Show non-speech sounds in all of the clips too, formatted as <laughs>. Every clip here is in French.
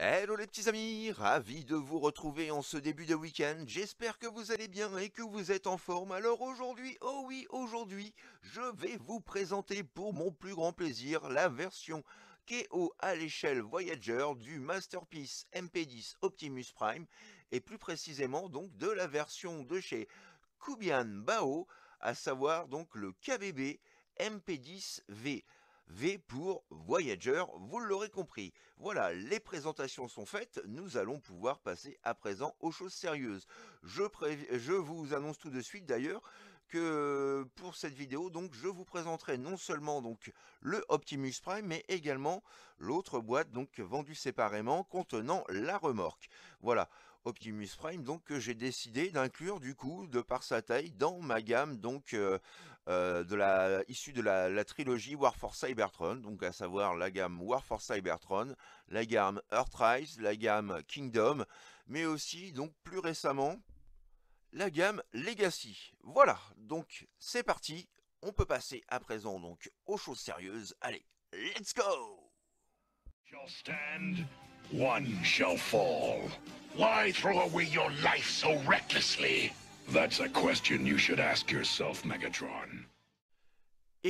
Hello les petits amis, ravi de vous retrouver en ce début de week-end, j'espère que vous allez bien et que vous êtes en forme. Alors aujourd'hui, oh oui, aujourd'hui, je vais vous présenter pour mon plus grand plaisir la version KO à l'échelle Voyager du Masterpiece MP10 Optimus Prime et plus précisément donc de la version de chez Kubian Bao, à savoir donc le KBB MP10V. V pour Voyager, vous l'aurez compris. Voilà, les présentations sont faites, nous allons pouvoir passer à présent aux choses sérieuses. Je, vous annonce tout de suite d'ailleurs que pour cette vidéo, donc, je vous présenterai non seulement donc le Optimus Prime, mais également l'autre boîte donc vendue séparément contenant la remorque. Voilà. Optimus Prime, donc que j'ai décidé d'inclure du coup, de par sa taille, dans ma gamme donc euh, euh, de la issue de la, trilogie War for Cybertron, donc à savoir la gamme War for Cybertron, la gamme Earthrise, la gamme Kingdom, mais aussi donc plus récemment la gamme Legacy. Voilà, donc c'est parti, on peut passer à présent donc aux choses sérieuses. Allez, let's go! Et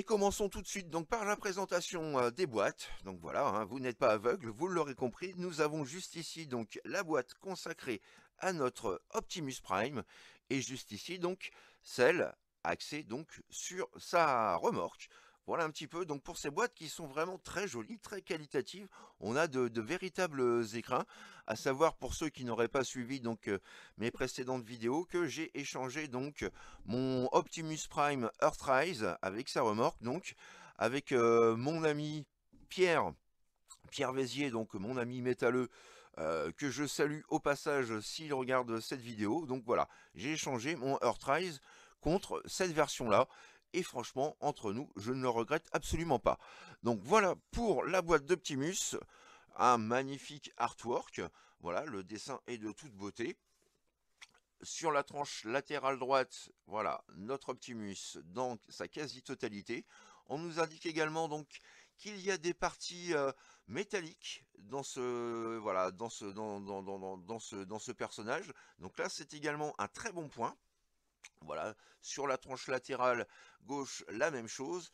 commençons tout de suite donc par la présentation euh, des boîtes. Donc voilà, hein, vous n'êtes pas aveugle, vous l'aurez compris. Nous avons juste ici donc la boîte consacrée à notre Optimus Prime et juste ici donc celle axée donc sur sa remorque. Voilà un petit peu, donc pour ces boîtes qui sont vraiment très jolies, très qualitatives, on a de, véritables euh, écrins, à savoir pour ceux qui n'auraient pas suivi donc euh, mes précédentes vidéos, que j'ai échangé donc mon Optimus Prime Earthrise avec sa remorque, donc avec euh, mon ami Pierre, Pierre Vézier, donc mon ami métalleux, que je salue au passage s'il regarde cette vidéo. Donc voilà, j'ai échangé mon Earthrise contre cette version-là, et franchement, entre nous, je ne le regrette absolument pas. Donc voilà pour la boîte d'Optimus, un magnifique artwork, voilà, le dessin est de toute beauté. Sur la tranche latérale droite, voilà, notre Optimus dans sa quasi-totalité. On nous indique également donc qu'il y a des parties euh, métalliques dans ce voilà dans ce dans, dans ce dans ce personnage. Donc là, c'est également un très bon point. Voilà, sur la tranche latérale gauche, la même chose.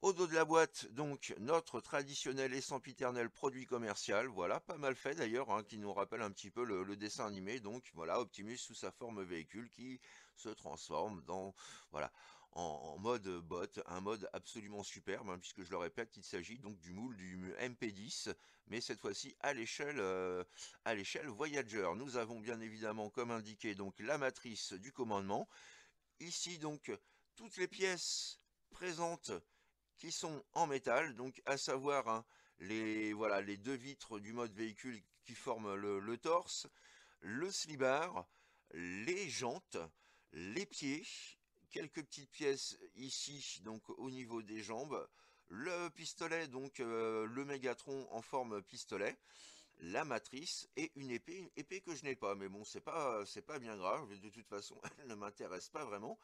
Au dos de la boîte, donc, notre traditionnel et sempiternel produit commercial, voilà, pas mal fait d'ailleurs, hein, qui nous rappelle un petit peu le, dessin animé, donc voilà, Optimus sous sa forme véhicule qui se transforme dans, voilà, en, mode bot, un mode absolument superbe, hein, puisque je le répète, il s'agit donc du moule du MP10, mais cette fois-ci à l'échelle euh, à l'échelle Voyager. Nous avons bien évidemment, comme indiqué, donc la matrice du commandement, ici donc toutes les pièces présentes qui sont en métal, donc à savoir hein, les, voilà, les deux vitres du mode véhicule qui forment le, torse, le slibar, les jantes, les pieds, quelques petites pièces ici donc au niveau des jambes, le pistolet, donc euh, le Mégatron en forme pistolet, la matrice et une épée, une épée que je n'ai pas. Mais bon, c'est pas c'est pas bien grave, de toute façon, <laughs> elle ne m'intéresse pas vraiment.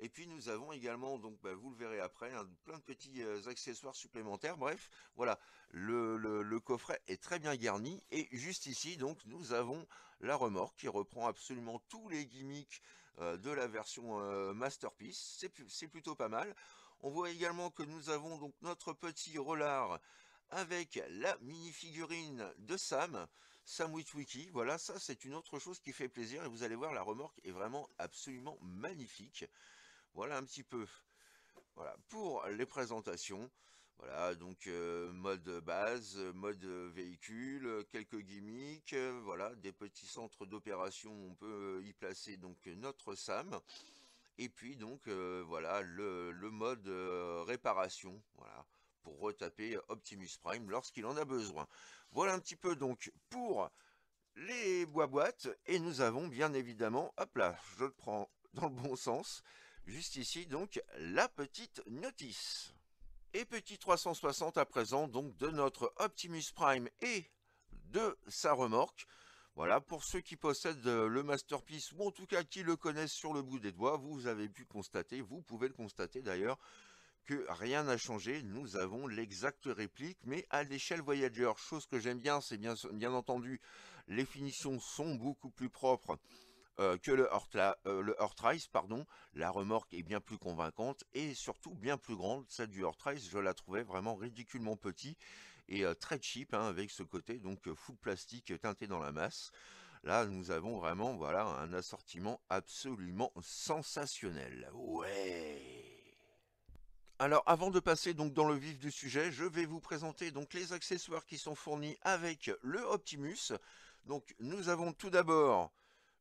Et puis nous avons également, donc bah, vous le verrez après, plein de petits euh, accessoires supplémentaires. Bref, voilà, le, coffret est très bien garni. Et juste ici, donc, nous avons la remorque qui reprend absolument tous les gimmicks euh, de la version euh, Masterpiece. C'est plutôt pas mal. On voit également que nous avons donc notre petit rollard avec la mini-figurine de Sam, Sam Voilà, ça c'est une autre chose qui fait plaisir et vous allez voir, la remorque est vraiment absolument magnifique. Voilà un petit peu voilà, pour les présentations. Voilà, donc euh, mode base, mode véhicule, quelques gimmicks, euh, voilà, des petits centres d'opération on peut euh, y placer donc notre SAM. Et puis donc voilà le, le mode réparation, voilà pour retaper Optimus Prime lorsqu'il en a besoin. Voilà un petit peu donc pour les bois-boîtes, et nous avons bien évidemment, à là, je le prends dans le bon sens, juste ici donc la petite notice. Et petit 360 à présent donc de notre Optimus Prime et de sa remorque. Voilà, pour ceux qui possèdent le Masterpiece, ou en tout cas qui le connaissent sur le bout des doigts, vous avez pu constater, vous pouvez le constater d'ailleurs, que rien n'a changé, nous avons l'exacte réplique, mais à l'échelle Voyager. Chose que j'aime bien, c'est bien, bien entendu, les finitions sont beaucoup plus propres euh, que le, Earthrise euh, pardon, la remorque est bien plus convaincante et surtout bien plus grande. Celle du Rise, je la trouvais vraiment ridiculement petite et euh, très cheap hein, avec ce côté donc full plastique teinté dans la masse. Là, nous avons vraiment voilà un assortiment absolument sensationnel. Ouais alors avant de passer donc dans le vif du sujet, je vais vous présenter donc les accessoires qui sont fournis avec le Optimus. Donc nous avons tout d'abord,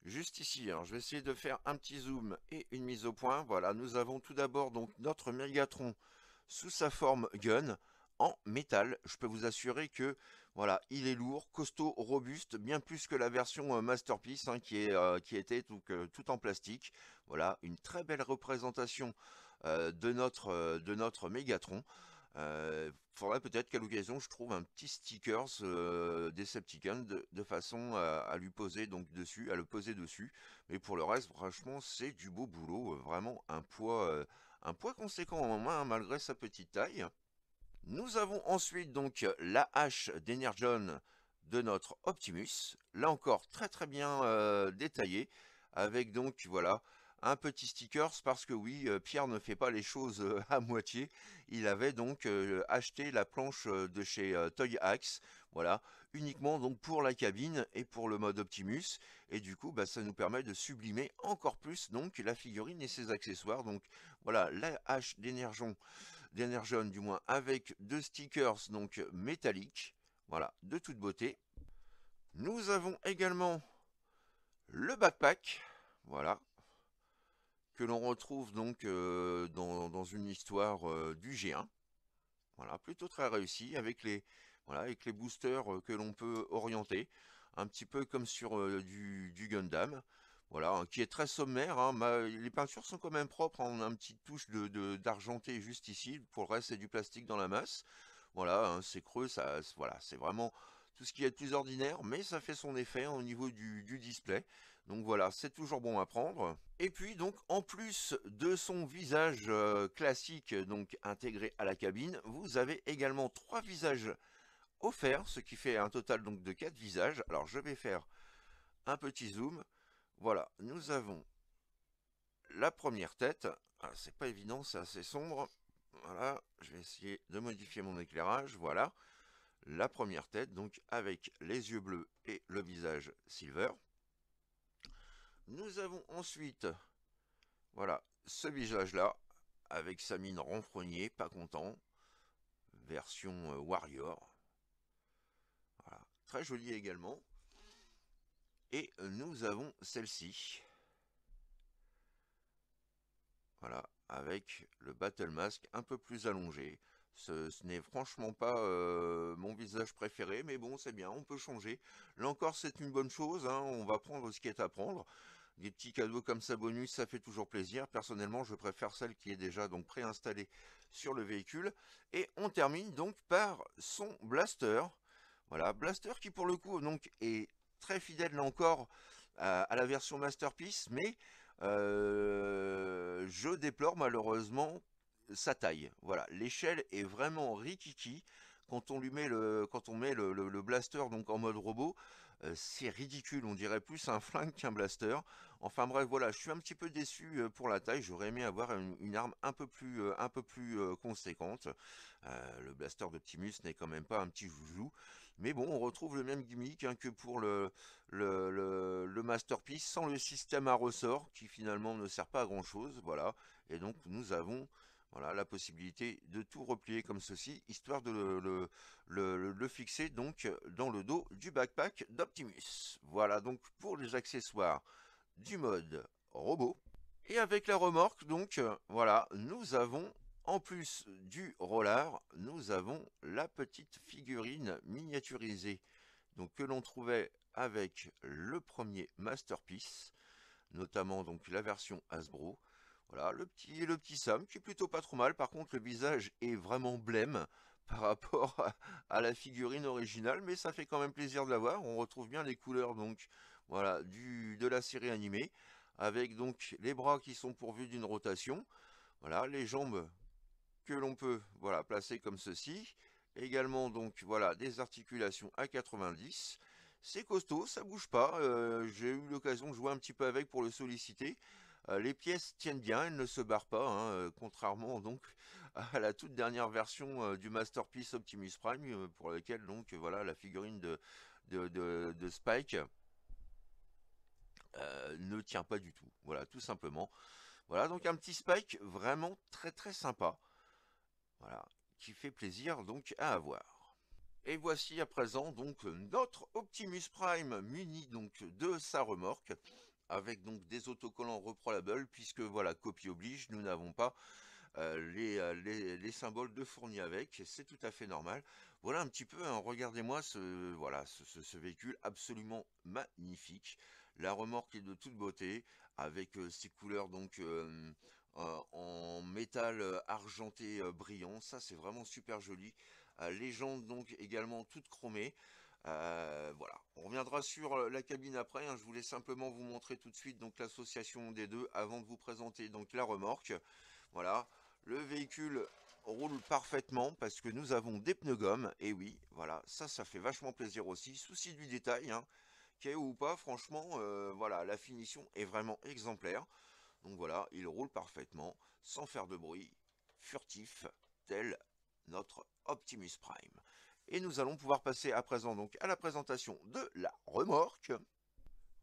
juste ici, je vais essayer de faire un petit zoom et une mise au point. Voilà, nous avons tout d'abord donc notre Megatron sous sa forme gun en métal. Je peux vous assurer que voilà, il est lourd, costaud, robuste, bien plus que la version euh, Masterpiece hein, qui, est, euh, qui était tout, euh, tout en plastique. Voilà, une très belle représentation euh, de notre euh, de notre Mégatron. Euh, faudrait peut-être qu'à l'occasion je trouve un petit stickers euh, Decepticon de, façon à, lui poser donc dessus, à le poser dessus. Mais pour le reste, franchement, c'est du beau boulot, vraiment un poids, un poids conséquent en main hein, malgré sa petite taille. Nous avons ensuite donc la hache d'Energon de notre Optimus, là encore très très bien détaillé avec donc voilà un petit stickers parce que oui, euh, Pierre ne fait pas les choses euh, <laughs> à moitié. Il avait donc euh, acheté la planche de chez Toy Axe, voilà, uniquement donc pour la cabine et pour le mode Optimus. Et du coup, bah, ça nous permet de sublimer encore plus donc la figurine et ses accessoires. Donc voilà, la hache d'énergie du moins, avec deux stickers donc métalliques, voilà, de toute beauté. Nous avons également le backpack, voilà, que l'on retrouve donc euh, dans, une histoire euh, du G1. Voilà, plutôt très réussi avec les, voilà, avec les boosters euh, que l'on peut orienter, un petit peu comme sur du, Gundam. Voilà, hein, qui est très sommaire, hein, les peintures sont quand même propres, hein, on a une petite touche d'argenté de, d'argenté juste ici, pour le reste c'est du plastique dans la masse. Voilà, c'est creux, ça, voilà, c'est vraiment tout ce qui est plus ordinaire, mais ça fait son effet au niveau du, du display. Donc voilà, c'est toujours bon à prendre. Et puis donc en plus de son visage euh, classique donc intégré à la cabine, vous avez également trois visages offerts, ce qui fait un total donc de quatre visages. Alors je vais faire un petit zoom. Voilà, nous avons la première tête. Ah, c'est pas évident, c'est assez sombre. Voilà, je vais essayer de modifier mon éclairage. Voilà, la première tête donc avec les yeux bleus et le visage silver. Nous avons ensuite, voilà, ce visage-là, avec sa mine renfrognée, pas content, version euh, Warrior. très jolie également. Et euh, nous avons celle-ci. Voilà, avec le Battle Mask un peu plus allongé. Ce, n'est franchement pas mon visage préféré, mais bon, c'est bien, on peut changer. Là encore, c'est une bonne chose, hein, on va prendre ce qui est à prendre. Des petits cadeaux comme ça bonus, ça fait toujours plaisir. Personnellement, je préfère celle qui est déjà donc préinstallée sur le véhicule. Et on termine donc par son blaster. Voilà, blaster qui pour le coup donc est très fidèle là encore à, la version Masterpiece, mais je déplore malheureusement sa taille. Voilà, l'échelle est vraiment rikiki. Quand on lui met le, quand on met le, blaster donc en mode robot, euh, c'est ridicule. On dirait plus un flingue qu'un blaster. Enfin bref, voilà, je suis un petit peu déçu euh, pour la taille. J'aurais aimé avoir une, arme un peu plus, euh, un peu plus conséquente. le blaster d'Optimus n'est quand même pas un petit joujou. Mais bon, on retrouve le même gimmick hein, que pour le, le masterpiece sans le système à ressort qui finalement ne sert pas à grand chose. Voilà. Et donc nous avons voilà, la possibilité de tout replier comme ceci, histoire de le, fixer donc dans le dos du backpack d'Optimus. Voilà donc pour les accessoires du mode robot. Et avec la remorque, donc, voilà, nous avons, en plus du roller, nous avons la petite figurine miniaturisée donc, que l'on trouvait avec le premier Masterpiece, notamment donc la version Hasbro. Voilà, le petit, le petit Sam, qui est plutôt pas trop mal. Par contre, le visage est vraiment blême <laughs> par rapport à, la figurine originale, mais ça fait quand même plaisir de l'avoir, On retrouve bien les couleurs donc voilà de la série animée, avec donc les bras qui sont pourvus d'une rotation, voilà, les jambes que l'on peut voilà, placer comme ceci, également donc voilà des articulations à 90 c'est costaud ça bouge pas euh, j'ai eu l'occasion de jouer un petit peu avec pour le solliciter euh, les pièces tiennent bien, elles ne se barrent pas, hein, euh, contrairement <laughs> donc à la toute dernière version euh, du Masterpiece Optimus Prime, pour laquelle donc voilà la figurine de, Spike ne tient pas du tout. Voilà, tout simplement. Voilà, donc un petit Spike vraiment très très sympa. Voilà, qui fait plaisir donc à avoir. Et voici à présent donc notre Optimus Prime muni donc de sa remorque avec donc des autocollants reprolables puisque voilà, copie oblige, nous n'avons pas euh, euh, les, les, symboles de fournis avec, c'est tout à fait normal. Voilà un petit peu, hein, regardez-moi ce, voilà, ce, véhicule absolument magnifique. La remorque est de toute beauté, avec euh, ses couleurs donc en métal argenté brillant, ça c'est vraiment super joli. les jantes donc également toutes chromées. Euh, voilà, on reviendra sur euh, la cabine après, hein. je voulais simplement vous montrer tout de suite donc l'association des deux avant de vous présenter donc la remorque. Voilà, le véhicule roule parfaitement parce que nous avons des pneus gomme, et oui, voilà, ça, ça fait vachement plaisir aussi, souci du détail, hein. est ou pas, franchement, euh, voilà, la finition est vraiment exemplaire. Donc voilà, il roule parfaitement, sans faire de bruit, furtif, tel notre Optimus Prime. Et nous allons pouvoir passer à présent donc à la présentation de la remorque.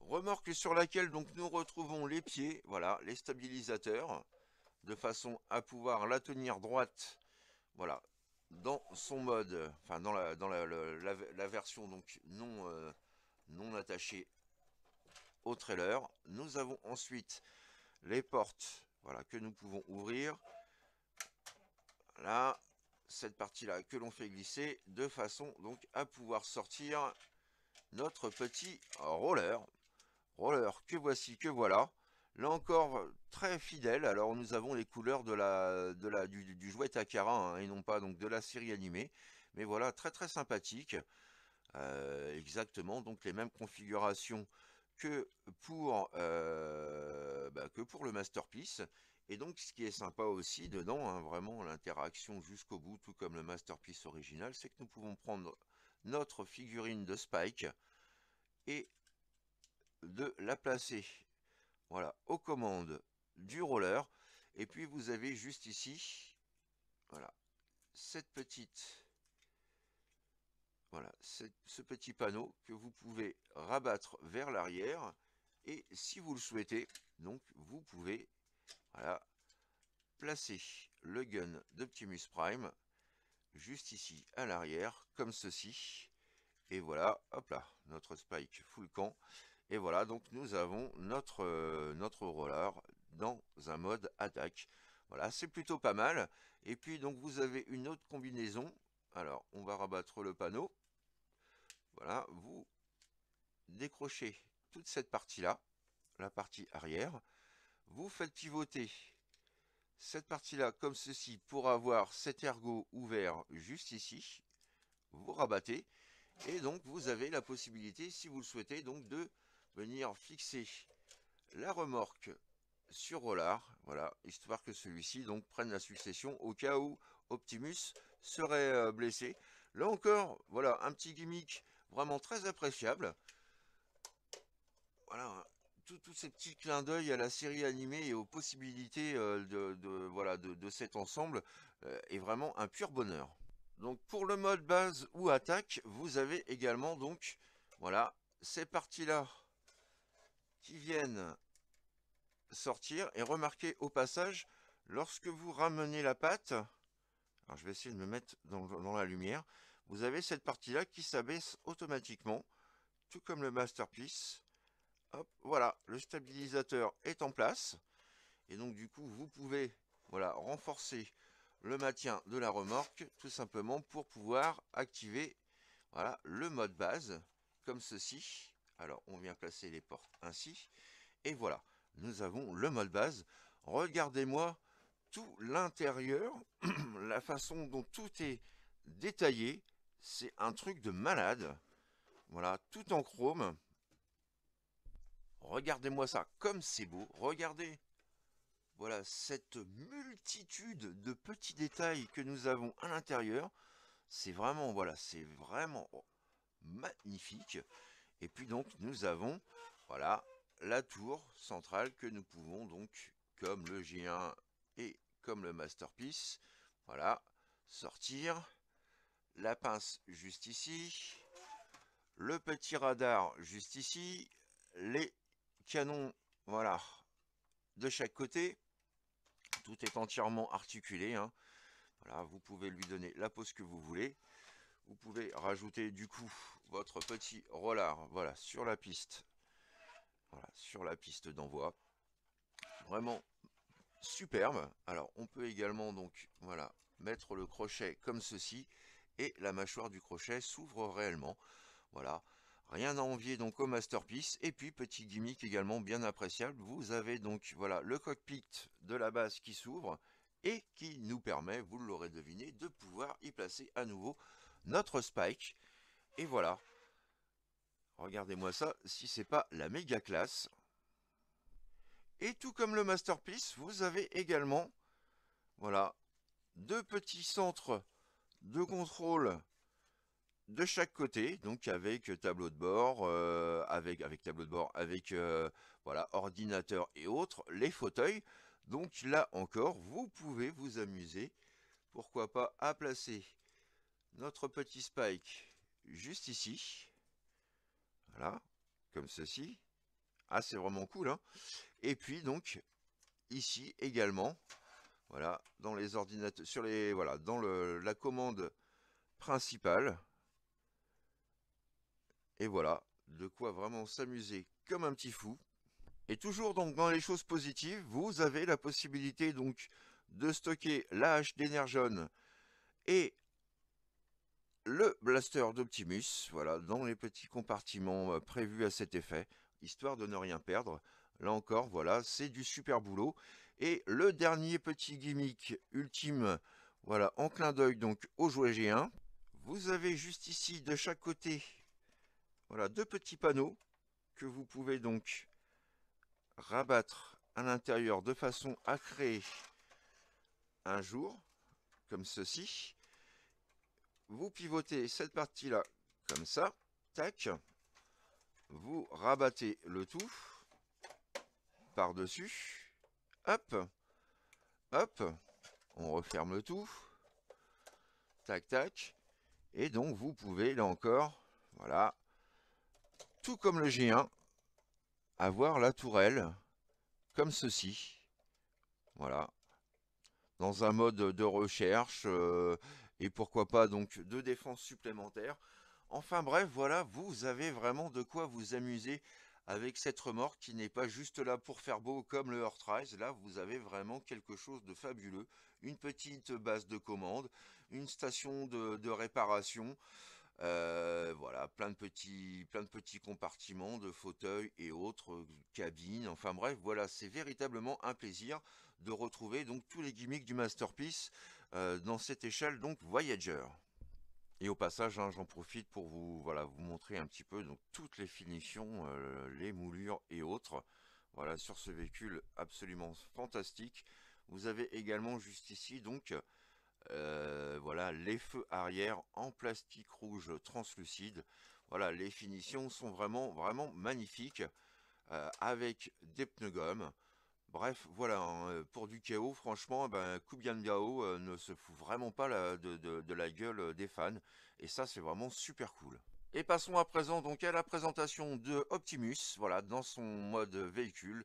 Remorque sur laquelle donc nous retrouvons les pieds, voilà, les stabilisateurs, de façon à pouvoir la tenir droite, voilà, dans son mode, enfin dans la, dans la, version donc non, euh, non attachée au trailer. Nous avons ensuite les portes, voilà, que nous pouvons ouvrir. Là, cette partie-là que l'on fait glisser de façon donc à pouvoir sortir notre petit roller. Roller que voici, que voilà. Là encore, très fidèle. Alors nous avons les couleurs de la, de la, du, jouet Takara hein, et non pas donc de la série animée. Mais voilà, très très sympathique. Euh, exactement, donc les mêmes configurations que pour, euh, bah, que pour le Masterpiece. Et donc, ce qui est sympa aussi dedans, hein, vraiment l'interaction jusqu'au bout, tout comme le Masterpiece original, c'est que nous pouvons prendre notre figurine de Spike et de la placer voilà, aux commandes du roller. Et puis, vous avez juste ici, voilà, cette petite... Voilà, ce petit panneau que vous pouvez rabattre vers l'arrière. Et si vous le souhaitez, donc vous pouvez voilà. Placez le gun d'Optimus Prime juste ici à l'arrière, comme ceci. Et voilà, hop là, notre spike full camp. Et voilà, donc nous avons notre, euh, notre roller dans un mode attaque. Voilà, c'est plutôt pas mal. Et puis donc vous avez une autre combinaison. Alors, on va rabattre le panneau. Voilà, vous décrochez toute cette partie-là, la partie arrière. Vous faites pivoter cette partie-là comme ceci pour avoir cet ergot ouvert juste ici. Vous rabattez. Et donc, vous avez la possibilité, si vous le souhaitez, donc de venir fixer la remorque sur Rollard, voilà, histoire que celui-ci donc prenne la succession au cas où Optimus serait euh, blessé. Là encore, voilà, un petit gimmick vraiment très appréciable. Voilà, tous ces petits clins d'œil à la série animée et aux possibilités euh, de, voilà, de, cet ensemble euh, est vraiment un pur bonheur. Donc pour le mode base ou attaque, vous avez également donc voilà ces parties-là qui viennent sortir. Et remarquez au passage, lorsque vous ramenez la patte, alors je vais essayer de me mettre dans la lumière, vous avez cette partie-là qui s'abaisse automatiquement, tout comme le masterpiece voilà, le stabilisateur est en place. Et donc du coup, vous pouvez voilà, renforcer le maintien de la remorque, tout simplement pour pouvoir activer voilà, le mode base, comme ceci. Alors, on vient placer les portes ainsi. Et voilà, nous avons le mode base. Regardez-moi tout l'intérieur, <clears throat> la façon dont tout est détaillé. C'est un truc de malade. Voilà, tout en chrome. Regardez-moi ça, comme c'est beau, regardez Voilà cette multitude de petits détails que nous avons à l'intérieur. C'est vraiment, voilà, c'est vraiment magnifique. Et puis donc nous avons, voilà, la tour centrale que nous pouvons donc, comme le G1 et comme le Masterpiece, voilà, sortir. La pince juste ici, le petit radar juste ici, les canon, voilà, de chaque côté. Tout est entièrement articulé. Hein. Voilà, vous pouvez lui donner la pose que vous voulez. Vous pouvez rajouter du coup votre petit roller voilà, sur la piste. Voilà, sur la piste d'envoi. Vraiment superbe. Alors on peut également donc voilà mettre le crochet comme ceci et la mâchoire du crochet s'ouvre réellement. Voilà, Rien à envier donc au Masterpiece. Et puis, petit gimmick également bien appréciable, vous avez donc voilà le cockpit de la base qui s'ouvre et qui nous permet, vous l'aurez deviné, de pouvoir y placer à nouveau notre Spike. Et voilà. Regardez-moi ça, si c'est pas la méga classe. Et tout comme le Masterpiece, vous avez également, voilà, deux petits centres de contrôle de chaque côté, donc avec euh, tableau de bord, euh, avec, avec tableau de bord, avec euh, voilà, ordinateur et autres, les fauteuils. Donc là encore, vous pouvez vous amuser, pourquoi pas, à placer notre petit spike juste ici. Voilà, comme ceci. Ah, c'est vraiment cool, hein. Et puis donc, ici également, voilà, dans les ordinateurs, sur les, voilà, dans le, la commande principale, et voilà, de quoi vraiment s'amuser comme un petit fou. Et toujours donc dans les choses positives, vous avez la possibilité donc de stocker la hache d'Energon et le blaster d'Optimus, voilà, dans les petits compartiments euh, prévus à cet effet, histoire de ne rien perdre. Là encore, voilà, c'est du super boulot. Et le dernier petit gimmick ultime, voilà, en clin d'œil donc au jouet G1. Vous avez juste ici de chaque côté voilà, deux petits panneaux que vous pouvez donc rabattre à l'intérieur de façon à créer un jour, comme ceci. Vous pivotez cette partie-là comme ça, tac. Vous rabattez le tout par-dessus. Hop, hop, on referme le tout. Tac, tac. Et donc, vous pouvez, là encore, voilà, tout comme le G1, avoir la tourelle comme ceci. Voilà. Dans un mode de recherche euh, et pourquoi pas donc de défense supplémentaire. Enfin bref, voilà, vous avez vraiment de quoi vous amuser avec cette remorque qui n'est pas juste là pour faire beau comme le Earthrise. Là, vous avez vraiment quelque chose de fabuleux. Une petite base de commande, une station de réparation. Euh, voilà, plein de petits, plein de petits compartiments de fauteuils et autres euh, cabines. Enfin bref, voilà, c'est véritablement un plaisir de retrouver donc tous les gimmicks du masterpiece euh, dans cette échelle donc Voyager. Et au passage, hein, j'en profite pour vous, voilà, vous montrer un petit peu donc toutes les finitions, les moulures et autres. Voilà, sur ce véhicule absolument fantastique. Vous avez également juste ici donc euh, voilà, les feux arrière en plastique rouge translucide. Voilà, les finitions sont vraiment, vraiment magnifiques euh, avec des pneus gomme. Bref, voilà, hein, euh, pour du chaos, franchement, eh ben, Kubian Gao ne se fout vraiment pas de, de la gueule des fans. Et ça, c'est vraiment super cool. Et passons à présent donc à la présentation de Optimus, voilà, dans son mode véhicule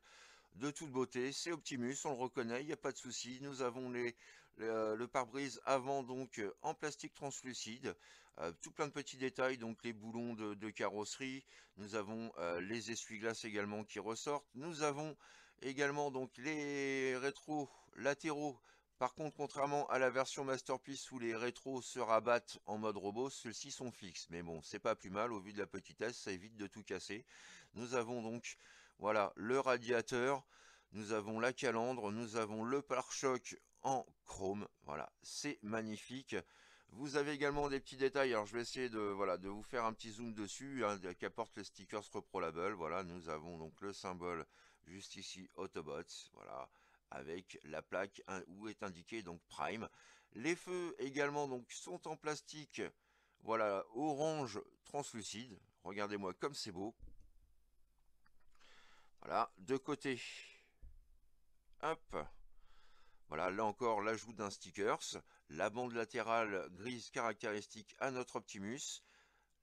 de toute beauté. C'est Optimus, on le reconnaît, il n'y a pas de souci. Nous avons les euh, le, pare-brise avant donc euh, en plastique translucide, euh, tout plein de petits détails, donc les boulons de, carrosserie, nous avons les essuie-glaces également qui ressortent, nous avons également donc les rétros latéraux par contre, contrairement à la version Masterpiece où les rétros se rabattent en mode robot, ceux-ci sont fixes. Mais bon, c'est pas plus mal, au vu de la petitesse, ça évite de tout casser. Nous avons donc, voilà, le radiateur, nous avons la calandre, nous avons le pare-choc en chrome. Voilà, c'est magnifique. Vous avez également des petits détails. Alors, je vais essayer de, voilà, de vous faire un petit zoom dessus hein, qu'apporte les stickers Repro Label. Voilà, nous avons donc le symbole juste ici, Autobots. Voilà, avec la plaque hein, où est indiqué donc Prime. Les feux également donc sont en plastique. Voilà, orange translucide. Regardez-moi comme c'est beau. Voilà, de côté. Hop. Voilà, là encore, l'ajout d'un stickers, la bande latérale grise caractéristique à notre Optimus,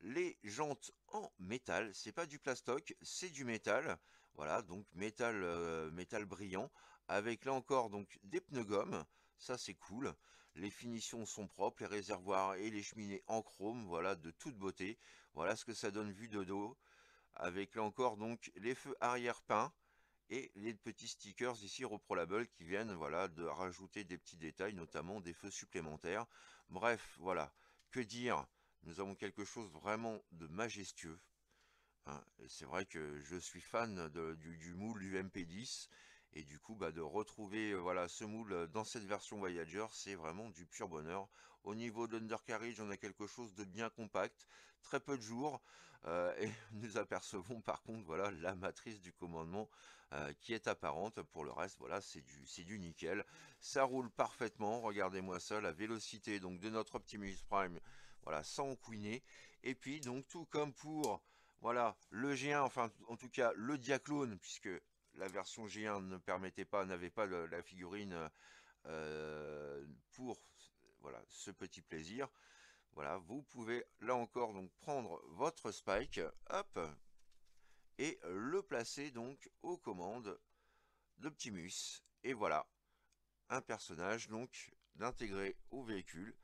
les jantes en métal, c'est pas du plastoc, c'est du métal, voilà, donc métal, euh, métal brillant, avec là encore donc des pneus gomme, ça c'est cool, les finitions sont propres, les réservoirs et les cheminées en chrome, voilà, de toute beauté, voilà ce que ça donne vu de dos, avec là encore donc les feux arrière peints, et les petits stickers ici label qui viennent voilà de rajouter des petits détails notamment des feux supplémentaires bref voilà que dire nous avons quelque chose vraiment de majestueux hein. c'est vrai que je suis fan du moule du, mp 10 et du coup bah, de retrouver euh, voilà ce moule dans cette version Voyager c'est vraiment du pur bonheur au niveau de l'undercarriage on a quelque chose de bien compact très peu de jours euh, et <laughs> nous apercevons par contre voilà la matrice du commandement euh, qui est apparente. Pour le reste, voilà, c'est du, nickel. Ça roule parfaitement. Regardez-moi ça, la vélocité donc de notre Optimus Prime, voilà, sans couiner. Et puis donc tout comme pour voilà le G1, enfin en tout cas le Diaclone, puisque la version G1 ne permettait pas, n'avait pas la figurine euh, pour voilà ce petit plaisir. Voilà, vous pouvez là encore donc prendre votre spike, hop, et le placer donc aux commandes d'Optimus. Et voilà, un personnage donc d'intégrer au véhicule.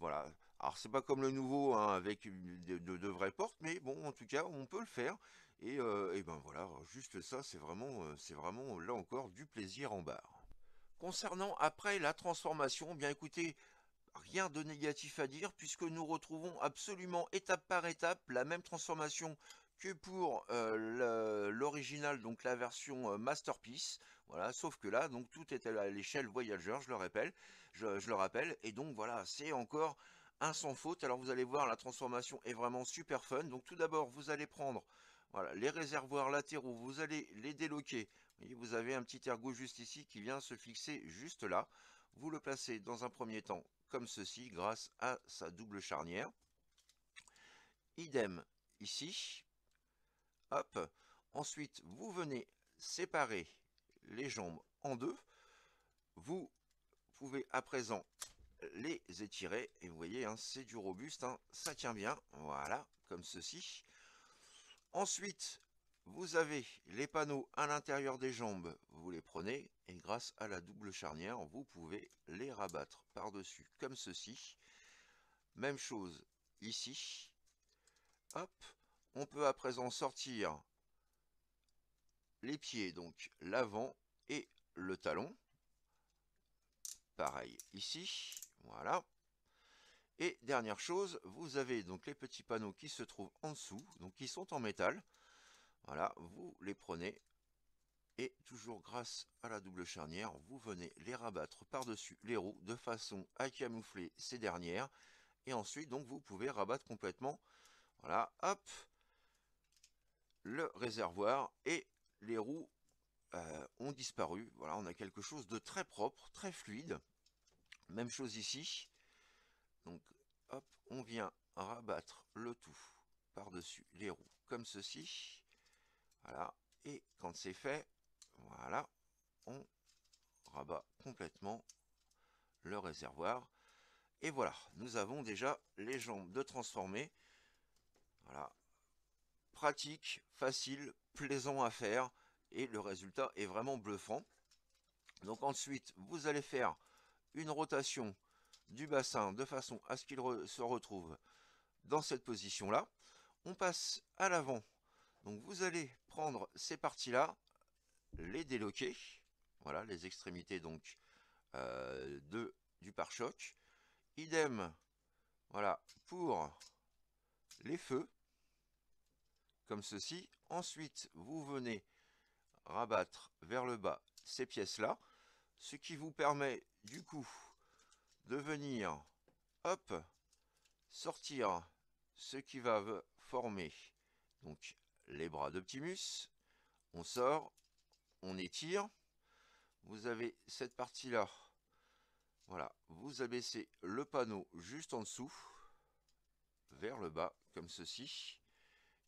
Voilà, alors c'est pas comme le nouveau hein, avec de, vraies portes, mais bon, en tout cas, on peut le faire. Et, euh, ben voilà, juste ça, c'est vraiment, euh, c'est vraiment là encore du plaisir en barre. Concernant après la transformation, eh bien écoutez, rien de négatif à dire puisque nous retrouvons absolument étape par étape la même transformation que pour euh, l'original, donc la version euh, Masterpiece. Voilà, sauf que là, donc tout est à l'échelle voyageur, je le rappelle, je, le rappelle, et donc voilà, c'est encore un sans faute. Alors vous allez voir, la transformation est vraiment super fun. Donc tout d'abord, vous allez prendre voilà, les réservoirs latéraux, vous allez les déloquer. vous avez un petit ergot juste ici qui vient se fixer juste là. Vous le placez dans un premier temps comme ceci grâce à sa double charnière. Idem ici. Hop. Ensuite, vous venez séparer les jambes en deux. Vous pouvez à présent les étirer. Et vous voyez, hein, c'est du robuste, hein. ça tient bien. Voilà, comme ceci. Ensuite, vous avez les panneaux à l'intérieur des jambes, vous les prenez et grâce à la double charnière, vous pouvez les rabattre par-dessus comme ceci. Même chose ici. Hop, on peut à présent sortir les pieds, donc l'avant et le talon. Pareil ici, voilà. Et dernière chose, vous avez donc les petits panneaux qui se trouvent en dessous, donc qui sont en métal. Voilà, vous les prenez et toujours grâce à la double charnière, vous venez les rabattre par-dessus les roues de façon à camoufler ces dernières. Et ensuite, donc, vous pouvez rabattre complètement, voilà, hop, le réservoir et les roues euh, ont disparu. Voilà, on a quelque chose de très propre, très fluide. Même chose ici. Donc, hop, on vient rabattre le tout par-dessus les roues, comme ceci. Et quand c'est fait, voilà, on rabat complètement le réservoir. Et voilà, nous avons déjà les jambes de transformer. Voilà. Pratique, facile, plaisant à faire. Et le résultat est vraiment bluffant. Donc ensuite, vous allez faire une rotation du bassin de façon à ce qu'il se retrouve dans cette position-là. On passe à l'avant donc vous allez prendre ces parties-là, les déloquer, voilà, les extrémités donc euh, de, du pare-choc. Idem, voilà, pour les feux, comme ceci. Ensuite, vous venez rabattre vers le bas ces pièces-là, ce qui vous permet du coup de venir, hop, sortir ce qui va former donc les bras d'Optimus, on sort, on étire, vous avez cette partie-là, voilà, vous abaissez le panneau juste en dessous, vers le bas, comme ceci,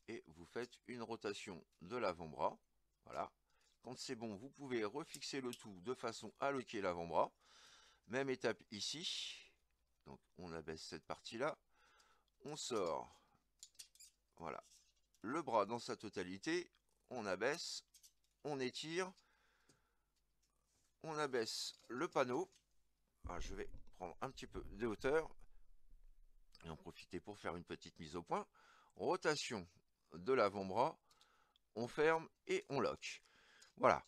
et vous faites une rotation de l'avant-bras, voilà. Quand c'est bon, vous pouvez refixer le tout de façon à loquer l'avant-bras. Même étape ici, donc on abaisse cette partie-là, on sort, voilà, le bras dans sa totalité, on abaisse, on étire, on abaisse le panneau. Ah, je vais prendre un petit peu de hauteur et en profiter pour faire une petite mise au point. Rotation de l'avant-bras, on ferme et on lock. Voilà,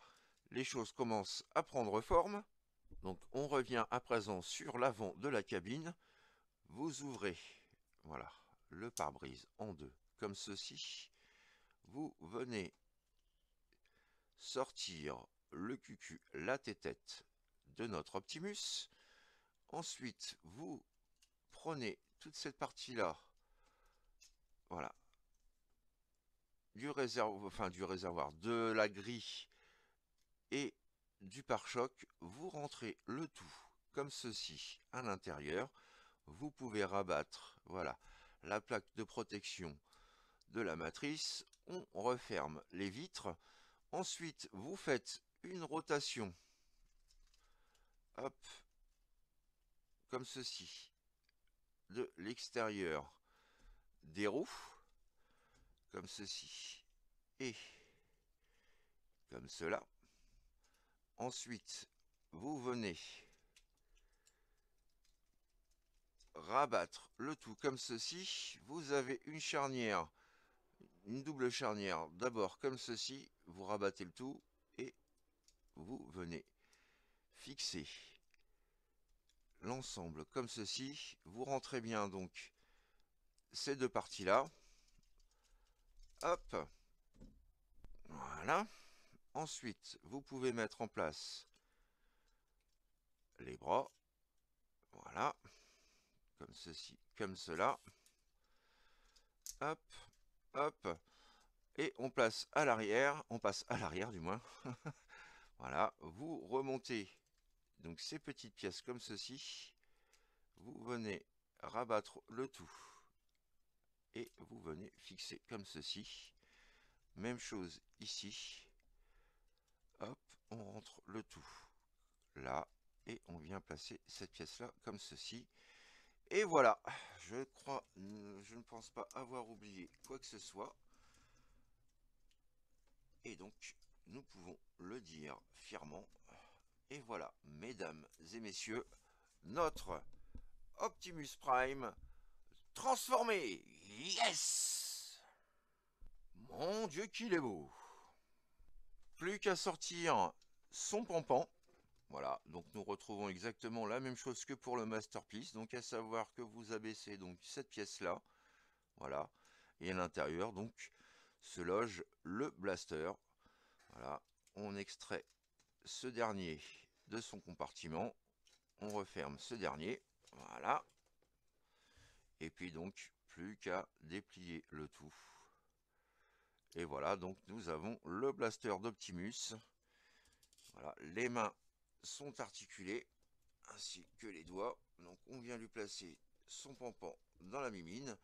les choses commencent à prendre forme. Donc on revient à présent sur l'avant de la cabine. Vous ouvrez, voilà, le pare-brise en deux comme ceci. Vous venez sortir le QQ, la tête de notre Optimus. Ensuite, vous prenez toute cette partie-là, voilà, du réservoir, enfin du réservoir, de la grille et du pare-choc, vous rentrez le tout comme ceci à l'intérieur. Vous pouvez rabattre, voilà, la plaque de protection de la matrice, on referme les vitres. Ensuite, vous faites une rotation. Hop, comme ceci, de l'extérieur des roues, comme ceci, et comme cela. Ensuite, vous venez rabattre le tout comme ceci. Vous avez une charnière double charnière d'abord comme ceci, vous rabattez le tout et vous venez fixer l'ensemble comme ceci. Vous rentrez bien donc ces deux parties là. Hop, voilà. Ensuite, vous pouvez mettre en place les bras. Voilà. Comme ceci, comme cela. Hop hop, et on place à l'arrière, on passe à l'arrière du moins, <laughs> voilà, vous remontez donc ces petites pièces comme ceci, vous venez rabattre le tout, et vous venez fixer comme ceci, même chose ici, hop, on rentre le tout là, et on vient placer cette pièce là comme ceci, et voilà, je crois, euh, je ne pense pas avoir oublié quoi que ce soit. Et donc, nous pouvons le dire fièrement. Et voilà, mesdames et messieurs, notre Optimus Prime transformé Yes Mon Dieu qu'il est beau Plus qu'à sortir son pampan voilà, donc nous retrouvons exactement la même chose que pour le masterpiece, donc à savoir que vous abaissez donc cette pièce-là, voilà, et à l'intérieur donc se loge le blaster. Voilà, on extrait ce dernier de son compartiment, on referme ce dernier, voilà, et puis donc plus qu'à déplier le tout. Et voilà, donc nous avons le blaster d'Optimus, voilà, les mains sont articulés, ainsi que les doigts. Donc on vient lui placer son pampan dans la mimine.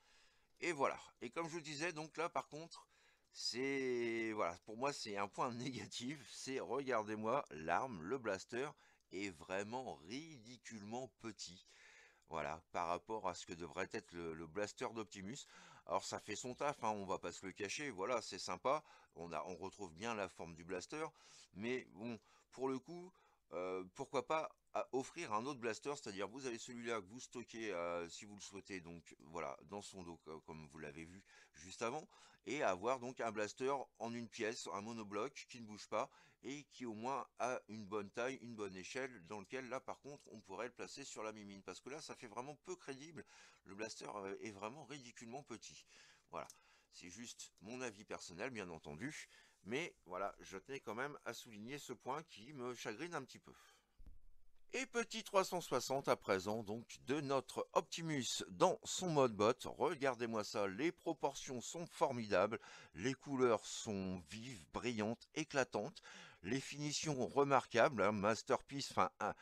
Et voilà. Et comme je disais, donc là par contre, c'est voilà, pour moi c'est un point <laughs> négatif, c'est regardez-moi, l'arme, le blaster est vraiment ridiculement petit. Voilà, par rapport à ce que devrait être le, blaster d'Optimus. Alors ça fait son taf, hein. on va pas se le cacher, voilà, c'est sympa, on, a, on retrouve bien la forme du blaster, mais bon, pour le coup, euh, pourquoi pas offrir un autre blaster, c'est-à-dire vous avez celui-là que vous stockez euh, si vous le souhaitez, donc voilà, dans son dos comme vous l'avez vu juste avant, et avoir donc un blaster en une pièce, un monobloc qui ne bouge pas et qui au moins a une bonne taille, une bonne échelle, dans lequel là par contre on pourrait le placer sur la mimine, parce que là ça fait vraiment peu crédible, le blaster euh, est vraiment ridiculement petit. Voilà, c'est juste mon avis personnel bien entendu, mais voilà, je tenais quand même à souligner ce point qui me chagrine un petit peu. Et petit 360 à présent donc de notre Optimus dans son mode bot. Regardez-moi ça, les proportions sont formidables, les couleurs sont vives, brillantes, éclatantes, les finitions remarquables, masterpiece, enfin un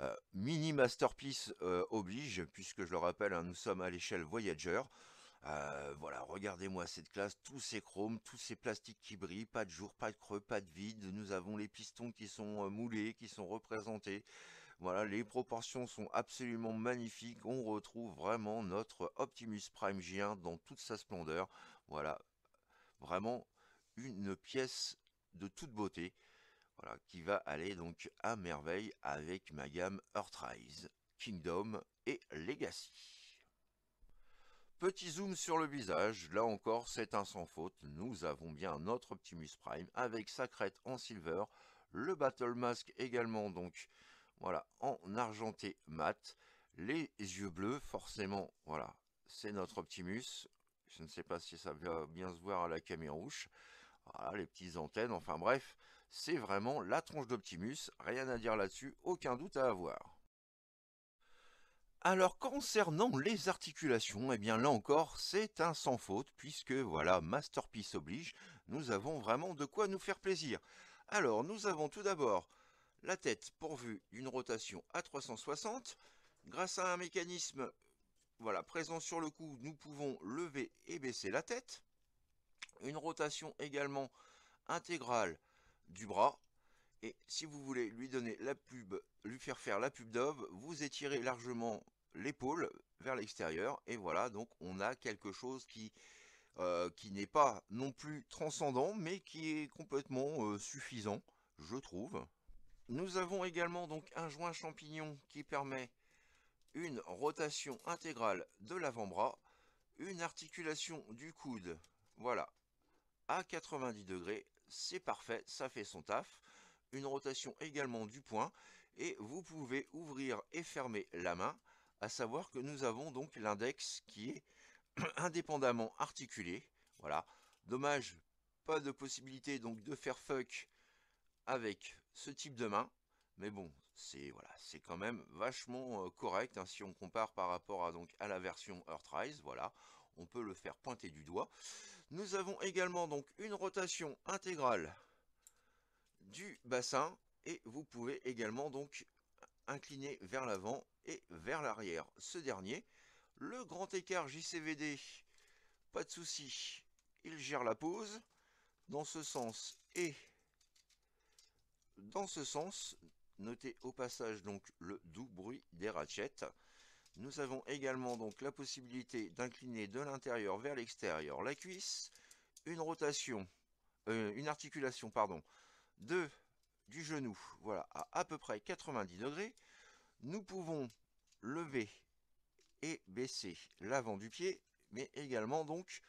euh, mini masterpiece euh, oblige, puisque je le rappelle, hein, nous sommes à l'échelle Voyager. Euh, voilà, regardez-moi cette classe, tous ces chromes, tous ces plastiques qui brillent, pas de jour, pas de creux, pas de vide. Nous avons les pistons qui sont euh, moulés, qui sont représentés. Voilà, les proportions sont absolument magnifiques. On retrouve vraiment notre Optimus Prime G1 dans toute sa splendeur. Voilà, vraiment une pièce de toute beauté. Voilà, qui va aller donc à merveille avec ma gamme Earthrise, Kingdom et Legacy. Petit zoom sur le visage, là encore c'est un sans faute, nous avons bien notre Optimus Prime avec sa crête en silver, le Battle Mask également donc voilà en argenté mat, les yeux bleus forcément voilà c'est notre Optimus, je ne sais pas si ça va bien se voir à la caméra rouge, les petites antennes, enfin bref c'est vraiment la tronche d'Optimus, rien à dire là-dessus, aucun doute à avoir. Alors concernant les articulations, eh bien là encore c'est un sans faute puisque voilà masterpiece oblige, nous avons vraiment de quoi nous faire plaisir. Alors nous avons tout d'abord la tête pourvue d'une rotation à 360 grâce à un mécanisme voilà présent sur le cou, nous pouvons lever et baisser la tête. Une rotation également intégrale du bras et si vous voulez lui donner la pub, lui faire faire la pub d'oeuvre, vous étirez largement l'épaule vers l'extérieur. Et voilà, donc on a quelque chose qui, euh, n'est pas non plus transcendant, mais qui est complètement euh, suffisant, je trouve. Nous avons également donc un joint champignon qui permet une rotation intégrale de l'avant-bras, une articulation du coude, voilà, à 90 degrés, c'est parfait, ça fait son taf une rotation également du point et vous pouvez ouvrir et fermer la main, à savoir que nous avons donc l'index qui est <clears throat> indépendamment articulé. Voilà, dommage, pas de possibilité donc de faire fuck avec ce type de main. Mais bon, c'est voilà, c'est quand même vachement euh, correct hein, si on compare par rapport à donc à la version Earthrise. Voilà, on peut le faire pointer du doigt. Nous avons également donc une rotation intégrale du bassin et vous pouvez également donc incliner vers l'avant et vers l'arrière ce dernier. Le grand écart JCVD, pas de souci, il gère la pose dans ce sens et dans ce sens. Notez au passage donc le doux bruit des ratchets. Nous avons également donc la possibilité d'incliner de l'intérieur vers l'extérieur la cuisse, une rotation, euh, une articulation pardon, de, du genou voilà, à à peu près 90 degrés, nous pouvons lever et baisser l'avant du pied, mais également donc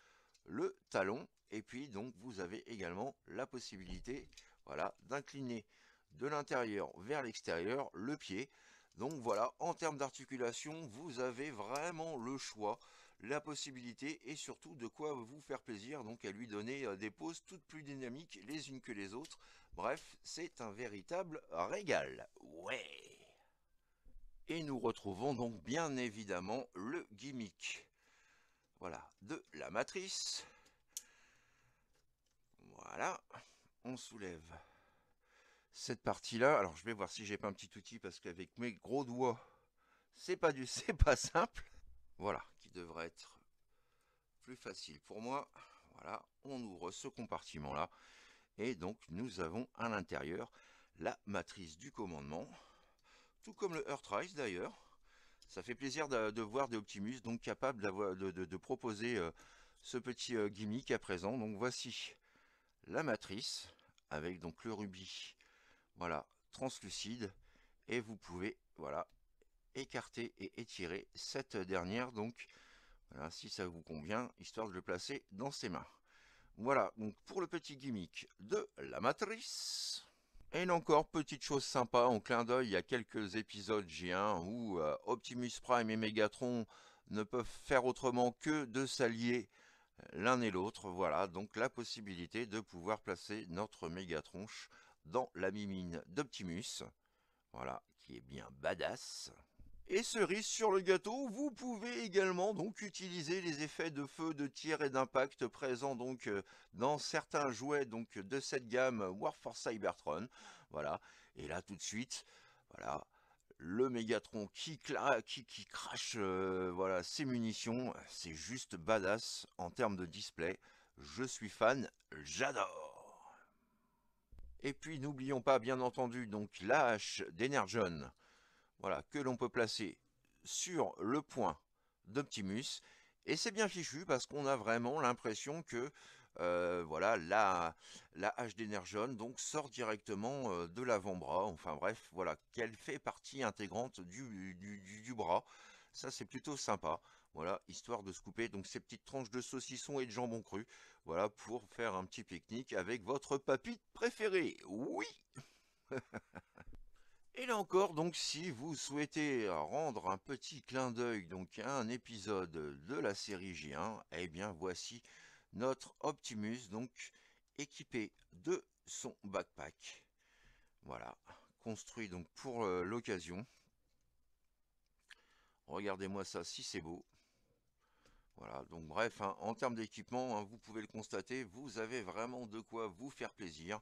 le talon. Et puis donc vous avez également la possibilité voilà, d'incliner de l'intérieur vers l'extérieur le pied. Donc voilà, en termes d'articulation, vous avez vraiment le choix, la possibilité et surtout de quoi vous faire plaisir. Donc à lui donner euh, des poses toutes plus dynamiques les unes que les autres. Bref, c'est un véritable régal. Ouais Et nous retrouvons donc bien évidemment le gimmick. Voilà, de la matrice. Voilà, on soulève cette partie-là. Alors, je vais voir si j'ai pas un petit outil, parce qu'avec mes gros doigts, c'est pas du, <laughs> c'est pas simple. Voilà, qui devrait être plus facile pour moi. Voilà, on ouvre ce compartiment-là. Et donc nous avons à l'intérieur la matrice du commandement, tout comme le Earthrise d'ailleurs. Ça fait plaisir de, voir des Optimus donc capables de, proposer euh, ce petit euh, gimmick à présent. Donc voici la matrice avec donc le rubis, voilà, translucide. Et vous pouvez, voilà, écarter et étirer cette dernière donc si ça vous convient histoire de le placer dans ses mains voilà, donc pour le petit gimmick de la matrice. Et encore, petite chose sympa, en clin d'œil, il y a quelques épisodes g 1 où euh, Optimus Prime et Megatron ne peuvent faire autrement que de s'allier euh, l'un et l'autre. Voilà, donc la possibilité de pouvoir placer notre Megatronche dans la mimine d'Optimus. Voilà, qui est bien badass. Et cerise sur le gâteau, vous pouvez également donc utiliser les effets de feu, de tir et d'impact présents donc euh, dans certains jouets donc de cette gamme War for Cybertron. Voilà. Et là tout de suite, voilà, le Megatron qui, qui, qui crache euh, voilà, ses munitions, c'est juste badass en termes de display. Je suis fan, j'adore Et puis n'oublions pas bien entendu donc la d'Energon voilà, que l'on peut placer sur le point d'Optimus. Et c'est bien fichu parce qu'on a vraiment l'impression que euh, voilà, la, la hache jaune donc sort directement euh, de l'avant-bras. Enfin bref, voilà, qu'elle fait partie intégrante du, du, bras. Ça c'est plutôt sympa. Voilà, histoire de se couper donc ces petites tranches de saucisson et de jambon cru. Voilà, pour faire un petit pique-nique avec votre papy préféré. Oui <laughs> Et là encore, donc, si vous souhaitez euh, rendre un petit clin d'œil donc, à un épisode de la série G1, eh bien, voici notre Optimus, donc, équipé de son backpack. Voilà, construit donc pour euh, l'occasion. Regardez-moi ça, si c'est beau. Voilà, donc bref, hein, en termes d'équipement, hein, vous pouvez le constater, vous avez vraiment de quoi vous faire plaisir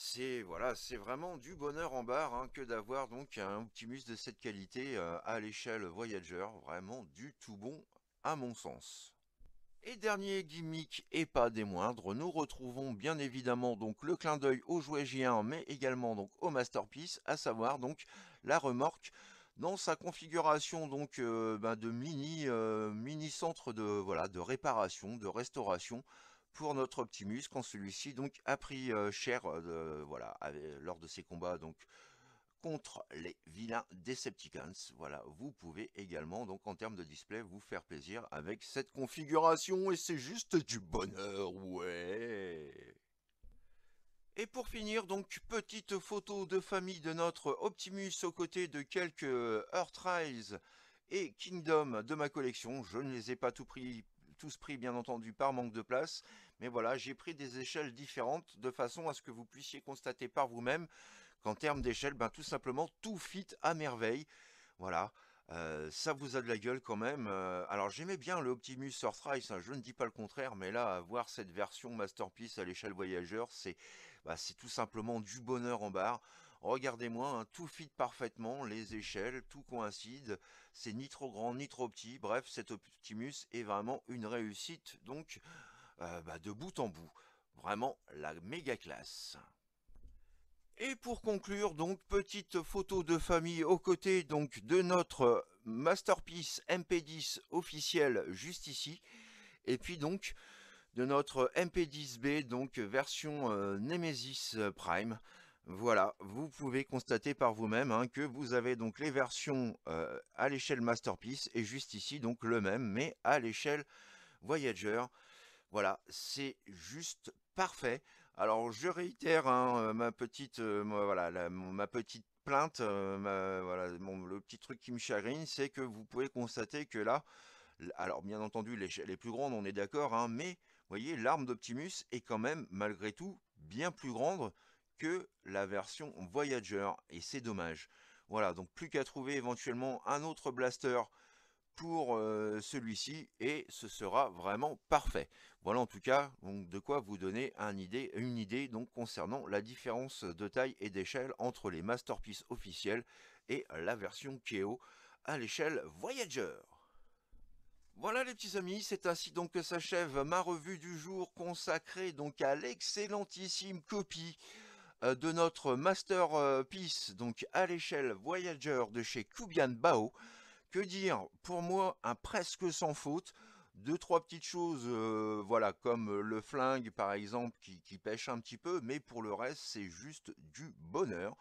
c'est voilà, c'est vraiment du bonheur en barre hein, que d'avoir donc un Optimus de cette qualité euh, à l'échelle Voyager, vraiment du tout bon à mon sens. Et dernier gimmick et pas des moindres, nous retrouvons bien évidemment donc le clin d'œil au jouet g 1 mais également donc au Masterpiece, à savoir donc la remorque dans sa configuration donc euh, bah, de mini euh, mini centre de voilà de réparation, de restauration pour notre Optimus quand celui-ci donc a pris euh, cher euh, voilà, lors de ses combats donc contre les vilains Decepticons. Voilà, vous pouvez également, donc en termes de display, vous faire plaisir avec cette configuration et c'est juste du bonheur, ouais et pour finir, donc, petite photo de famille de notre Optimus aux côtés de quelques Earthrise et Kingdom de ma collection. Je ne les ai pas tout pris tous pris bien entendu par manque de place. Mais voilà, j'ai pris des échelles différentes de façon à ce que vous puissiez constater par vous-même qu'en termes d'échelle, ben, tout simplement, tout fit à merveille. Voilà. Euh, ça vous a de la gueule quand même. Euh, alors j'aimais bien le Optimus Earthrise, hein, je ne dis pas le contraire, mais là, avoir cette version Masterpiece à l'échelle voyageur, c'est bah, c'est tout simplement du bonheur en barre. Regardez-moi, hein, tout fit parfaitement, les échelles, tout coïncide, c'est ni trop grand ni trop petit, bref, cet Optimus est vraiment une réussite, donc euh, bah, de bout en bout. Vraiment la méga classe. Et pour conclure, donc, petite photo de famille aux côtés donc, de notre Masterpiece MP10 officiel juste ici. Et puis donc, de notre MP10B, donc version euh, Nemesis Prime. Voilà, vous pouvez constater par vous-même hein, que vous avez donc les versions euh, à l'échelle Masterpiece et juste ici donc le même mais à l'échelle Voyager. Voilà, c'est juste parfait. Alors je réitère hein, euh, ma petite euh, voilà ma petite plainte, voilà le petit truc qui me chagrine, c'est que vous pouvez constater que là, alors bien entendu l'échelle est plus grande, on est d'accord, hein, mais, mais voyez l'arme d'Optimus est quand même malgré tout bien plus grande que la version Voyager, et c'est dommage. Voilà, donc plus qu'à trouver éventuellement un autre blaster pour euh, celui-ci et ce sera vraiment parfait. Voilà en tout cas donc de quoi vous donner idée, une idée donc concernant la différence de taille et d'échelle entre les masterpieces officiels et la version Keo à l'échelle Voyager. Voilà les petits amis, c'est ainsi donc que s'achève ma revue du jour consacrée donc à l'excellentissime copie euh, de notre masterpiece, euh, donc à l'échelle Voyager de chez Kubian Bao. Que dire Pour moi, un presque sans faute deux trois petites choses euh, voilà comme le flingue par exemple qui, pêche un petit peu mais pour le reste c'est juste du bonheur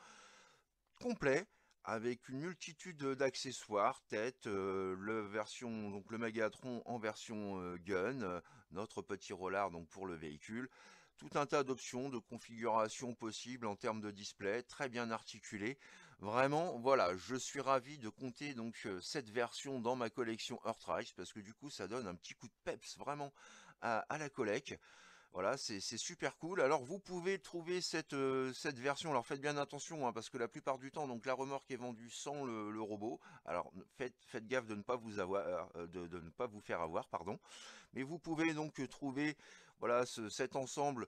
complet avec une multitude d'accessoires, tête, le version donc le Megatron en version gun, notre petit rollard donc pour le véhicule, tout un tas d'options, de configuration possibles en termes de display, très bien articulé. Vraiment, voilà, je suis ravi de compter donc euh, cette version dans ma collection Earthrise, parce que du coup, ça donne un petit coup de peps vraiment à, la collecte. Voilà, c'est super cool. Alors, vous pouvez trouver cette, euh, cette version. Alors, faites bien attention, hein, parce que la plupart du temps, donc la remorque est vendue sans le, robot. Alors, faites, faites, gaffe de ne pas vous avoir, euh, de, ne pas vous faire avoir, pardon. Mais vous pouvez donc trouver voilà cet ensemble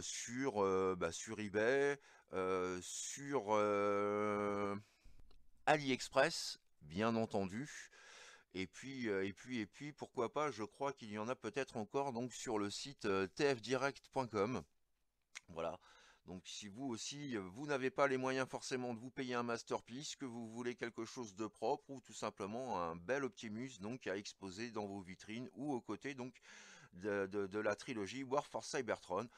sur, bah, sur eBay, sur AliExpress, bien entendu. Et puis, et puis, et puis, pourquoi pas, je crois qu'il y en a peut-être encore donc sur le site tfdirect.com. Voilà. Donc si vous aussi, vous n'avez pas les moyens forcément de vous payer un masterpiece, que vous voulez quelque chose de propre ou tout simplement un bel Optimus donc à exposer dans vos vitrines ou aux côtés donc de, la trilogie War for Cybertron.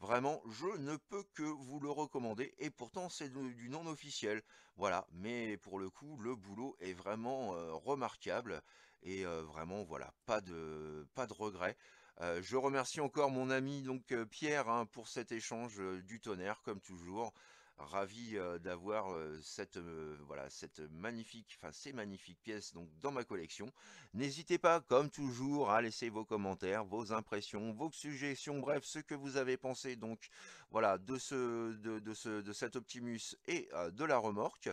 Vraiment, je ne peux que vous le recommander, et pourtant c'est du non officiel. Voilà, mais pour le coup, le boulot est vraiment euh, remarquable, et euh, vraiment, voilà, pas de, pas de regret. Euh, je remercie encore mon ami donc Pierre hein, pour cet échange du tonnerre, comme toujours ravi d'avoir cette voilà cette magnifique, enfin ces magnifiques pièces donc dans ma collection. N'hésitez pas, comme toujours, à laisser vos commentaires, vos impressions, vos suggestions, bref, ce que vous avez pensé donc voilà de ce de, de cet Optimus et de la remorque.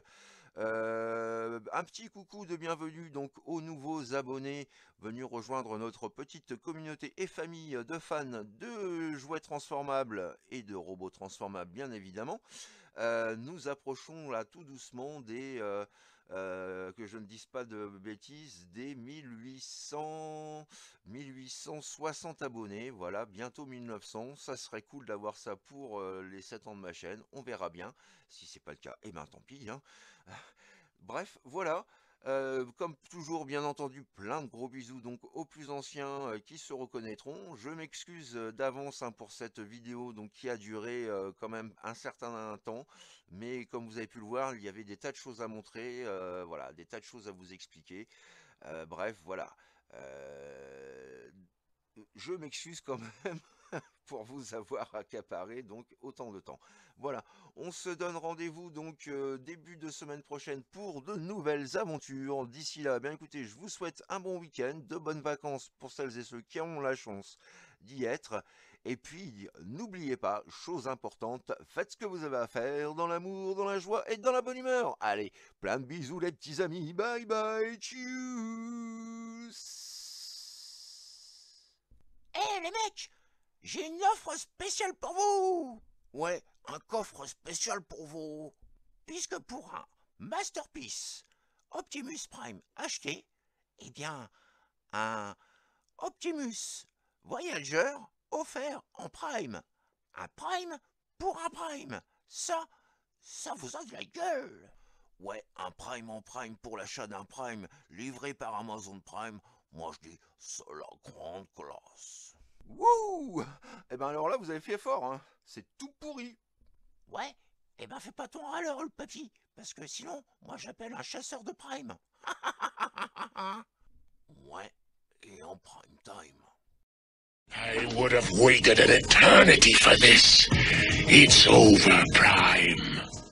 un petit coucou de bienvenue donc aux nouveaux abonnés venus rejoindre notre petite communauté et famille de fans de jouets transformables et de robots transformables bien évidemment. Euh, nous approchons là tout doucement des, euh, euh, que je ne dise pas de bêtises, des 1800, 1860 abonnés, voilà, bientôt 1900, ça serait cool d'avoir ça pour les 7 ans de ma chaîne, on verra bien, si c'est pas le cas, et eh ben tant pis, hein. ah, bref, voilà, comme toujours, bien entendu, plein de gros bisous donc aux plus anciens qui se reconnaîtront. Je m'excuse d'avance hein, pour cette vidéo donc qui a duré quand même un certain temps, mais comme vous avez pu le voir, il y avait des tas de choses à montrer, voilà, des tas de choses à vous expliquer. bref, voilà. je m'excuse quand <laughs> même. <laughs> pour vous avoir accaparé donc autant de temps. Voilà, on se donne rendez-vous donc euh, début de semaine prochaine pour de nouvelles aventures. D'ici là, eh bien écoutez, je vous souhaite un bon week-end, de bonnes vacances pour celles et ceux qui ont la chance d'y être. Et puis, n'oubliez pas, chose importante, faites ce que vous avez à faire dans l'amour, dans la joie et dans la bonne humeur. Allez, plein de bisous les petits amis, bye bye, tchuss Eh les mecs j'ai une offre spéciale pour vous Ouais, un coffre spécial pour vous Puisque pour un Masterpiece Optimus Prime acheté, eh bien, un Optimus Voyager offert en Prime Un Prime pour un Prime Ça, ça vous a de la gueule Ouais, un Prime en Prime pour l'achat d'un Prime livré par Amazon Prime, moi je dis, c'est la grande classe Wouh Eh ben alors là, vous avez fait fort, hein. C'est tout pourri. Ouais Eh ben fais pas ton râleur, le papy, parce que sinon, moi j'appelle un chasseur de prime. <laughs> ouais, et en prime time. I would have waited an eternity for this. It's over, Prime.